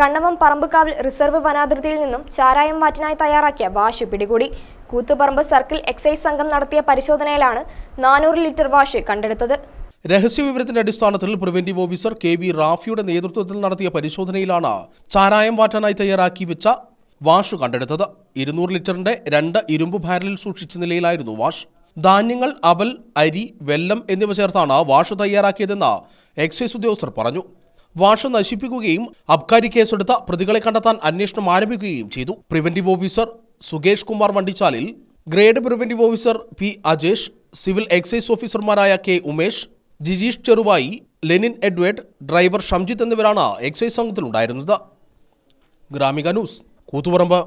Kannavam പറമ്പുകാവിൽ reserve വനാതിർത്തിയിൽ നിന്നും ചാരായം മാറ്റിനായി തയ്യാറാക്കിയ വാഷ് പിടികൂടി കൂത്തുപറമ്പ് സർക്കിൾ എക്സൈസ് സംഘം നടത്തിയ പരിശോധനയിലാണ് നാനൂറ് ലിറ്റർ വാഷ് കണ്ടെടുത്തത് രഹസ്യവിവരത്തിന്റെ അടിസ്ഥാനത്തിൽ പ്രിവെന്റീവ് ഓഫീസർ കെ വി റാഫിയുടെ നേതൃത്വത്തിൽ നടത്തിയ പരിശോധനയിലാണ് ചാരായം മാറ്റാനായി തയ്യാറാക്കി വെച്ച വാഷ് കണ്ടെടുത്തത് ഇരുന്നൂറ് ലിറ്ററിന്റെ രണ്ട് ഇരുമ്പ് ബാരലിൽ സൂക്ഷിച്ച നിലയിലായിരുന്നു വാഷ് ധാന്യങ്ങൾ അവൽ അരി വെല്ലം എന്നിവ ചേർത്താണ് വാഷ് തയ്യാറാക്കിയതെന്ന് എക്സൈസ് ഉദ്യോഗസ്ഥർ പറഞ്ഞു വാഷ നശിപ്പിക്കുകയും അബ്കാരി കേസെടുത്ത പ്രതികളെ കണ്ടെത്താൻ അന്വേഷണം ആരംഭിക്കുകയും ചെയ്തു പ്രിവന്റീവ് ഓഫീസർ സുകേഷ് കുമാർ വണ്ടിച്ചാലിൽ grade preventive officer P Ajesh civil excise ഓഫീസർമാരായ K Umesh Jijeesh Cheruvayi Lenin Edward driver Shamjith എന്നിവരാണ് എക്സൈസ് സംഘത്തിലുണ്ടായിരുന്നത് ഗ്രാമിക ന്യൂസ് കൂത്തുപറമ്പ്